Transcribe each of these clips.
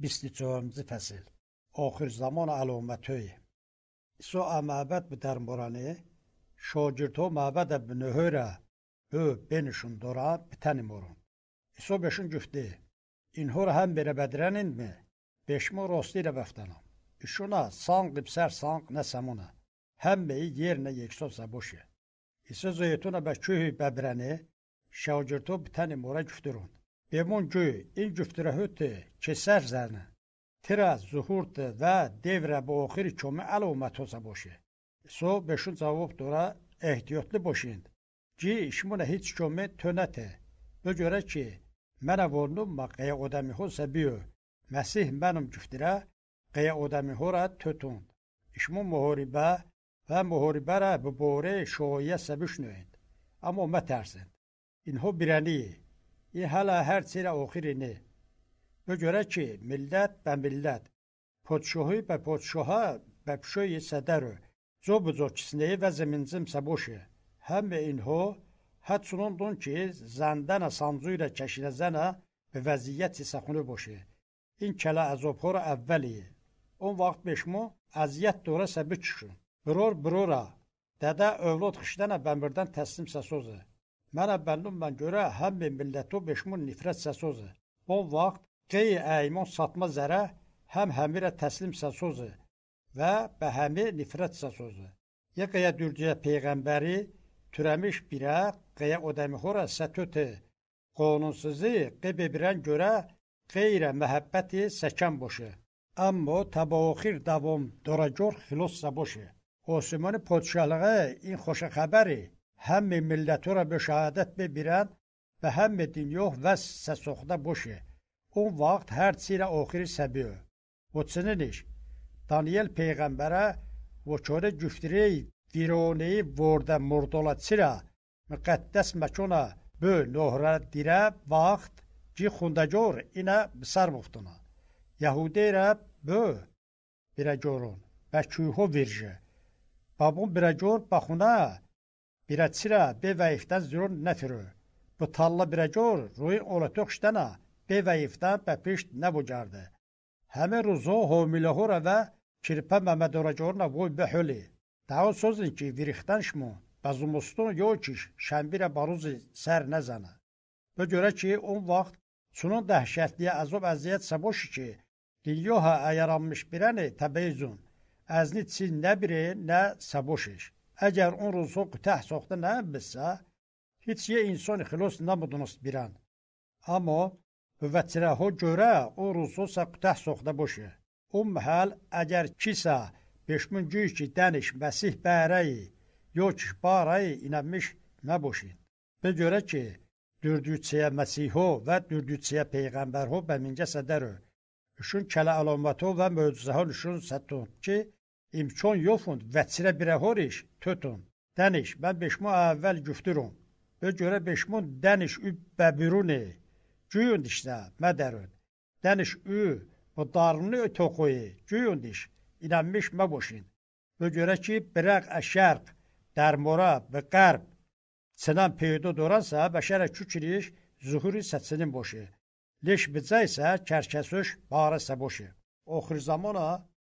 24 فصل آخر زمان علامت های سو معبد به درمورانه شاگرد ها معبد به نهره او بینشون داره به تنمورون سو بهشون گفته اینها رو هم بره بدرنند می بشما راستی رو بفتنم شونا سانق بسر سانق نسمونه هم به yerine یکسوسا باشه ایسو زیتونه به چوهی ببرنه شاگرد ها به تنمورا گفترون Bemongü in güftüre hötü keser zerne. Tira zuhurtı ve devre bu okiri çomi alo matoza boşu. So beşun zavub dora ehtiyotlu boşind. Ci işmune hiç çomi tönete. Bu göre ki mene vornum ma qeya odami ho sebiyo. Mesih benim güftüre qeya odami hora tötund. İşmu muhoribe ve muhoribe re bu bore şoye sebüşnöynd. Ama me tersind. İnho bireniyi hala herçîra oxirinê. Bigere ki millet be millet, podşohî be podşoha be pşoyê seder û zo bi zoçisneyê ve zemincim seboş e. Hem ve inho het sunundun ki zendena sancûra çeşinezena bi veziyetî sexunû boşe. İn kela ezopora evvelî. E. On vaxt beşmo eziyet dora sebi çişin. Biror birora dede evlod xişdena benbirden teslim sesozı. E. Merê berlûman cure hemê milletê bêşmûn nîfret sesôz e. Wan vaxt ceyê eyman satma zere hem hemî re teslîm sesôz e ve bi hemî nîfret sesôz e. Yekeye dûrciya pêğemberî türemiş bîre qeye odemî xwe re setûtê. Qonunsizî qê biren cure qeyre mehebbetê seçem boşe. Emmo tebaxîr davom doracor xilos seboşe. Osmanî podşaliğe in xoşa xeberê həmmi millətürə bi şəhadət bi birən və həmmi din yox və səsoxda boşi. O vaxt hər çirə oxiri səbiyo. O çininiş, Daniel Peyğəmbərə və çörə güftiriy vironeyi vorda murdola çirə, müqəddəs məkona bö nohra dirə vaxt ci xundacor inə bisar muftuna. Yahudirə bö birə görün, bəçüho virjə. Babun birə gör baxuna, Biracira B-vəifdən zürür nətürü. Bu talla birəcor ruy ola tökşdənə B-vəifdən bəpişt nə bucardı. Həmi ruzo homiləhora və kirpə məmədorəcorna voy bəhöli. Daha sözün ki, virixdən şmu, bəzumustun yokiş, şəmbirə baruzi sər nəzənə. Və görə ki, on vaxt Çunun dəhşətliyə əzob əziyyət səboş ki, Dilyoha əyaranmış birəni təbeyzun, əzni çin nə biri, nə səboş iş. اگر اون روزها کوته ساخته نبسه هیچ یه انسان خلاص نمیدونست بیرن اما وترهو görə o rususa qutah soxda boşu. O məhəl əgər kisə peşmüncüyüş ki dəniş məsih bərəyi, yox barayı inəmiş nə boşin. Be görə ki, dürdüçəyə Məsiho və dürdüçəyə Peyğəmbərho bəmincə sədərü. Üşün kələ əlamətə və möcüzəho üşün sətun ki, İmkon yoxund və çirə birə horiş tötun. Dəniş, mən beşmo əvvəl güftürüm. Bö görə beşmun dəniş übbə bürünü. Güyün dişdə, mədərün. Dəniş ü, bu darını ötöqoyu, güyün diş. İnanmış məboşin. Bö görə ki, birəq əşərq, dərmora, bəqərb. Sinan peydo doransa, bəşərə kükiriş, zuhuri səçinin boşu. Leş bicə isə kərkəsöş, barəsə boşu. Oxir zamana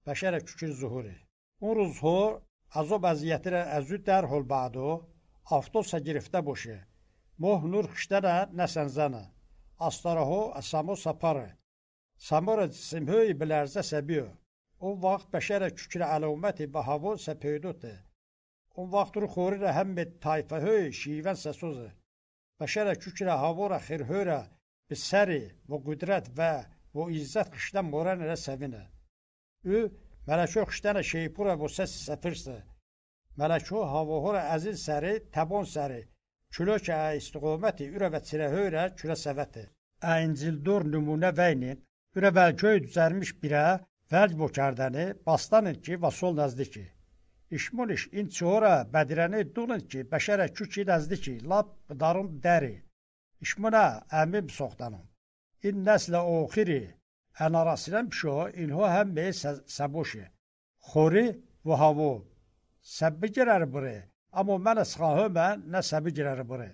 bəşərə kükür zuhuri. اون روزها از او وضعیت را از او در حال بعدو автобуса гирифта боше моҳ нур куштара насанзана астараҳо аз само сапаре самора симҳои биларза сабио он вақт башара чучра аломати ба ҳаво сапёдоте он вақт рӯ хорира ҳаме тайфаҳои шиван сасозе башара чучра ҳавора хирҳора би сари во қудрат ва во иззат кушта моранира савина ӯ ملکه خشتن شیپور و سه سفرسه ملکه هواهور عزیز سری تبان سری چلوک استقامتی اوره و تیرهوره چله سوته اینجلدور نمونه وینین اوره بلکوی düzərmiş birə vəlc bokardanı bastanın ki və sol nazdiki. İşmuniş in çora bədirəni dunun ki bəşərə küçü nazdiki lap darın dəri. İşmuna əmim soxtanım. İn nəslə oxiri Հնարասիրեմ շո իլհո հեմ մե սաբոշի։ Խորի ու հավո։ Səbbi girər biri. Amma mənə sıxahımə nə səbbi girər biri.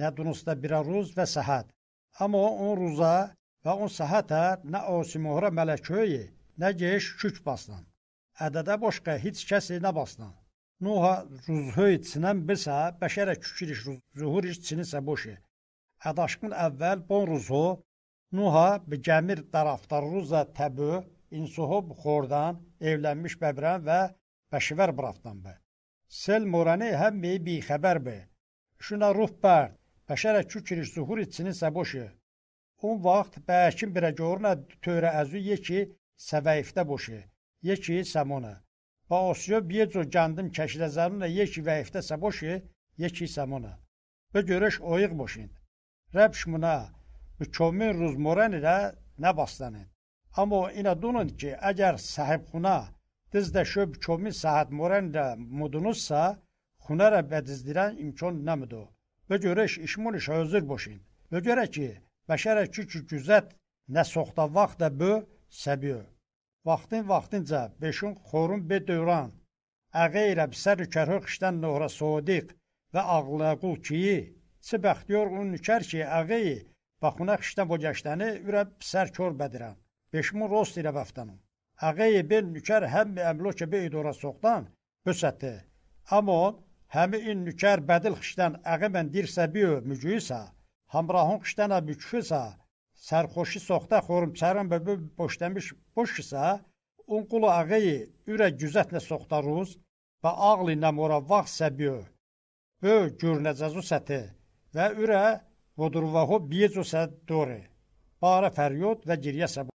Nə dunusta bir ruz və səhət. Amma on ruza və on səhətə nə osimohra mələköyi, nə geş şük baslan. Ədədə boşqa heç kəsi nə baslan. Nuha ruzhöy çinən bilsə, bəşərə kükiriş zuhur iş çinisə boşi. Ədaşqın əvvəl bon ruzho, Nuha Gəmir taraftarruza təbü İnsuhub Xordan evlənmiş Bəbrən və Bəşivər Brafdan bə. Sel morani həmmi bi xəbər bə. Şuna ruh bərd, bəşərə çükiriş zuhur içsini səboşu. Un vaxt bəkin birə görünə törə əzü ye ki səvəyifdə boşu, ye ki səmona. Və osyo biyeco candım kəşilə zərunə ye ki vəyifdə səboşu, ye ki səmona. Və görüş oyıq boşin. Rəbş muna, çovmi ruzmorenê de nebastanên. Amo îna dunin ki eger sahebxuna diz de şö bi çovmi sahetmoren de mudunussa xune re bedizdiren imkon nemido. Ve göreş işmun işe özür boşin. Ve göre ki beşere çüçü cüzet ne soxta vaxt da bö sebiyo. Vaktin vaktince beşun xorun be dövran. Ağeyre biser kerhü xişten nohra sodiq ve ağla kul kiyi. Çi bəxtiyor un nüker ki ağeyi Baxuna xişdən bo gəşdəni ürə sərkor bədirən. Beşmu rost ilə vəftanım. Ağayı bil nükər həmmi əmlokə bi idora soxdan büsəti. Amon həmi in nükər bədil xişdən əqəmən dirsə biyo mücüyüsə, hamrahun xişdənə mücüyüsə, sərxoşi soxda xorum çərən bəbə boşdəmiş boşisə, un qulu ağayı ürə güzətlə soxda ruz və ağli nəmora vaxt səbiyo. Bö gürnəcəzu səti və ürə Vodurvahov Bieco Sədori. Bara fəryod və giriyə səba.